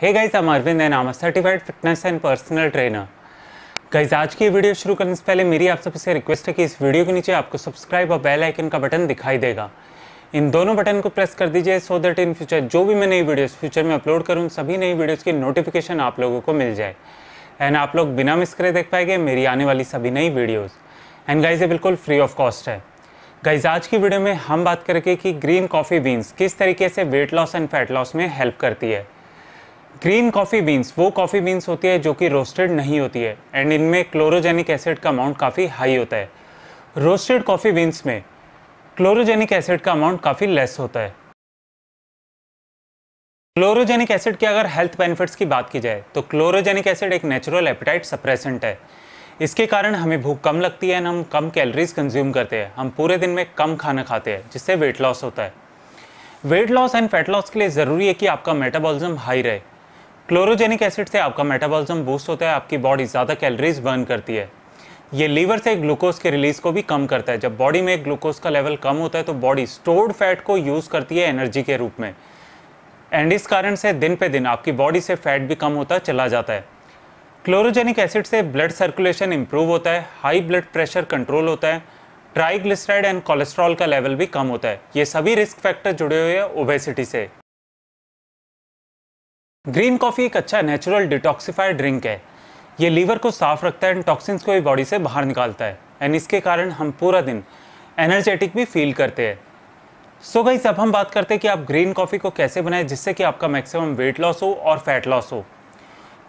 Hey guys I am Arvind and am certified fitness and personal trainer guys आज की video शुरू करने से पहले मेरी आप सबसे रिक्वेस्ट है कि इस वीडियो के नीचे आपको सब्सक्राइब और बेल आइकन का बटन दिखाई देगा इन दोनों बटन को प्रेस कर दीजिए सो दैट इन फ्यूचर जो भी मैं नई वीडियोस फ्यूचर में अपलोड करूँ सभी नई वीडियोज़ की नोटिफिकेशन आप लोगों को मिल जाए एंड आप लोग बिना मिस करे देख पाएंगे मेरी आने वाली सभी नई वीडियोज़ एंड गाइज ये बिल्कुल फ्री ऑफ कॉस्ट है गाइज आज की वीडियो में हम बात करेंगे कि ग्रीन कॉफ़ी बीन्स किस तरीके से weight loss and fat loss में हेल्प करती है ग्रीन कॉफ़ी बीन्स वो कॉफ़ी बीन्स होती है जो कि रोस्टेड नहीं होती है एंड इनमें क्लोरोजेनिक एसिड का अमाउंट काफ़ी हाई होता है रोस्टेड कॉफ़ी बीन्स में क्लोरोजेनिक एसिड का अमाउंट काफ़ी लेस होता है क्लोरोजेनिक एसिड की अगर हेल्थ बेनिफिट्स की बात की जाए तो क्लोरोजेनिक एसिड एक नेचुरल एपिटाइट सप्रेसेंट है इसके कारण हमें भूख कम लगती है एंड हम कम कैलोरीज कंज्यूम करते हैं हम पूरे दिन में कम खाना खाते हैं जिससे वेट लॉस होता है weight loss and fat loss के लिए ज़रूरी है कि आपका मेटाबॉलिज्म हाई रहे क्लोरोजेनिक एसिड से आपका मेटाबॉलिज्म बूस्ट होता है आपकी बॉडी ज़्यादा कैलोरीज बर्न करती है ये लीवर से ग्लूकोज के रिलीज को भी कम करता है जब बॉडी में ग्लूकोज का लेवल कम होता है तो बॉडी स्टोर्ड फैट को यूज़ करती है एनर्जी के रूप में एंड इस कारण से दिन पे दिन आपकी बॉडी से फैट भी कम होता चला जाता है क्लोरोजेनिक एसिड से ब्लड सर्कुलेशन इंप्रूव होता है हाई ब्लड प्रेशर कंट्रोल होता है ट्राइग्लिसराइड एंड कोलेस्ट्रॉल का लेवल भी कम होता है ये सभी रिस्क फैक्टर जुड़े हुए हैं ओबेसिटी से ग्रीन कॉफ़ी एक अच्छा नेचुरल डिटॉक्सीफाइड ड्रिंक है ये लीवर को साफ रखता है एंड टॉक्सिन्स को भी बॉडी से बाहर निकालता है एंड इसके कारण हम पूरा दिन एनर्जेटिक भी फील करते हैं सो गई अब हम बात करते हैं कि आप ग्रीन कॉफ़ी को कैसे बनाएं जिससे कि आपका मैक्सिमम वेट लॉस हो और फैट लॉस हो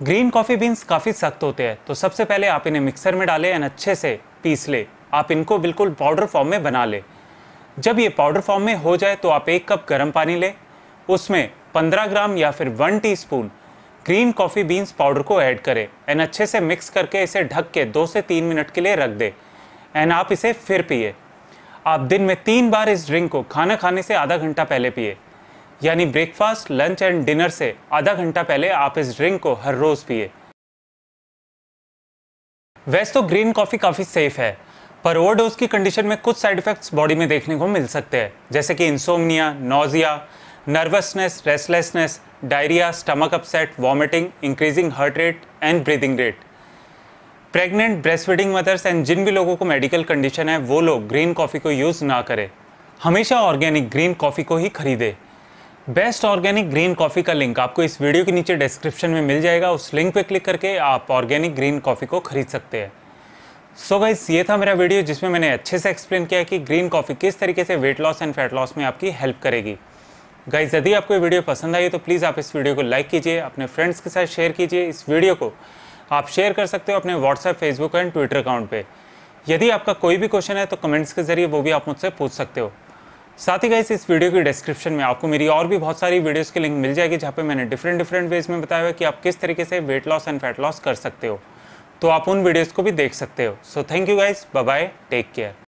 ग्रीन कॉफ़ी बीन्स काफ़ी सख्त होते हैं तो सबसे पहले आप इन्हें मिक्सर में डालें एंड अच्छे से पीस लें आप इनको बिल्कुल पाउडर फॉर्म में बना लें जब ये पाउडर फॉर्म में हो जाए तो आप एक कप गर्म पानी लें उसमें 15 ग्राम या फिर 1 teaspoon green coffee beans powder को ऐड करें एंड अच्छे से मिक्स करके इसे ढक के दो से तीन मिनट के लिए रख दें एंड आप इसे फिर पिए आप दिन में तीन बार इस ड्रिंक को खाना खाने से आधा घंटा पहले पिए यानी ब्रेकफास्ट लंच एंड डिनर से आधा घंटा पहले आप इस ड्रिंक को हर रोज़ पिए वैसे तो ग्रीन कॉफ़ी काफ़ी सेफ है पर ओवरडोज की कंडीशन में कुछ साइड इफ़ेक्ट्स बॉडी में देखने को मिल सकते हैं जैसे कि insomnia nausea nervousness, restlessness, diarrhea, stomach upset, vomiting, increasing heart rate and breathing rate. Pregnant breast feeding mothers and जिन भी लोगों को मेडिकल कंडीशन है वो लोग ग्रीन कॉफ़ी को यूज़ ना करें हमेशा ऑर्गेनिक ग्रीन कॉफ़ी को ही खरीदें बेस्ट ऑर्गेनिक ग्रीन कॉफ़ी का लिंक आपको इस वीडियो के नीचे डिस्क्रिप्शन में मिल जाएगा उस लिंक पे क्लिक करके आप ऑर्गेनिक ग्रीन कॉफ़ी को खरीद सकते हैं सो so ये था मेरा वीडियो जिसमें मैंने अच्छे से एक्सप्लेन किया कि ग्रीन कॉफ़ी किस तरीके से weight loss and fat loss में आपकी हेल्प करेगी गाइज यदि आपको ये वीडियो पसंद आई तो प्लीज़ आप इस वीडियो को लाइक कीजिए अपने फ्रेंड्स के साथ शेयर कीजिए इस वीडियो को आप शेयर कर सकते हो अपने WhatsApp Facebook and Twitter account पे यदि आपका कोई भी क्वेश्चन है तो कमेंट्स के जरिए वो भी आप मुझसे पूछ सकते हो साथ ही गाइज़ इस वीडियो की डिस्क्रिप्शन में आपको मेरी और भी बहुत सारी वीडियोज़ की लिंक मिल जाएगी जहाँ पर मैंने डिफरेंट डिफरेंट वेज में बताया हुआ कि आप किस तरीके से weight loss and fat loss कर सकते हो तो आप उन वीडियोज़ को भी देख सकते हो so thank you guys bye take care